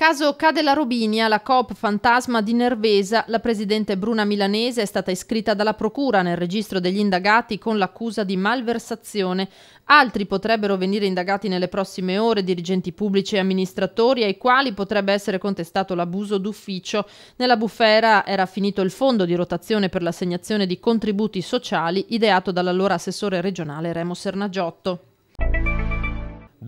Caso cade la Robinia, la COP fantasma di Nervesa, la presidente Bruna Milanese è stata iscritta dalla Procura nel registro degli indagati con l'accusa di malversazione. Altri potrebbero venire indagati nelle prossime ore, dirigenti pubblici e amministratori, ai quali potrebbe essere contestato l'abuso d'ufficio. Nella bufera era finito il fondo di rotazione per l'assegnazione di contributi sociali ideato dall'allora assessore regionale Remo Sernagiotto.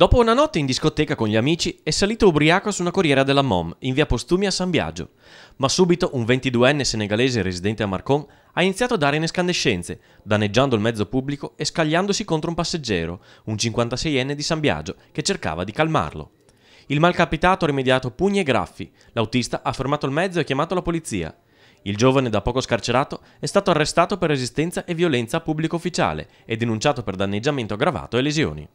Dopo una notte in discoteca con gli amici, è salito ubriaco su una corriera della MOM in via Postumi a San Biagio. Ma subito un 22enne senegalese residente a Marcon ha iniziato a dare in escandescenze, danneggiando il mezzo pubblico e scagliandosi contro un passeggero, un 56enne di San Biagio, che cercava di calmarlo. Il malcapitato ha rimediato pugni e graffi, l'autista ha fermato il mezzo e chiamato la polizia. Il giovane da poco scarcerato è stato arrestato per resistenza e violenza a pubblico ufficiale e denunciato per danneggiamento aggravato e lesioni.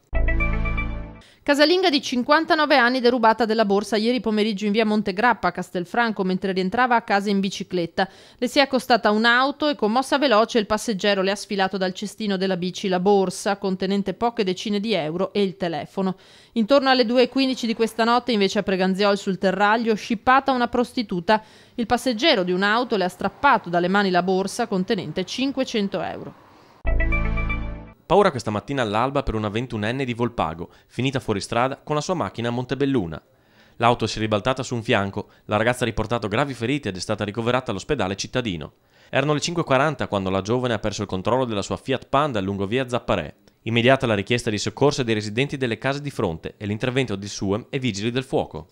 Casalinga di 59 anni derubata della borsa ieri pomeriggio in via Montegrappa a Castelfranco mentre rientrava a casa in bicicletta. Le si è accostata un'auto e con mossa veloce il passeggero le ha sfilato dal cestino della bici la borsa contenente poche decine di euro e il telefono. Intorno alle 2.15 di questa notte invece a Preganziol sul terraglio scippata una prostituta. Il passeggero di un'auto le ha strappato dalle mani la borsa contenente 500 euro. Paura questa mattina all'alba per una ventunenne di Volpago, finita fuori strada con la sua macchina a Montebelluna. L'auto si è ribaltata su un fianco, la ragazza ha riportato gravi ferite ed è stata ricoverata all'ospedale cittadino. Erano le 5.40 quando la giovane ha perso il controllo della sua Fiat Panda lungo via Zapparè. Immediata la richiesta di soccorso dei residenti delle case di fronte e l'intervento di SUEM e vigili del fuoco.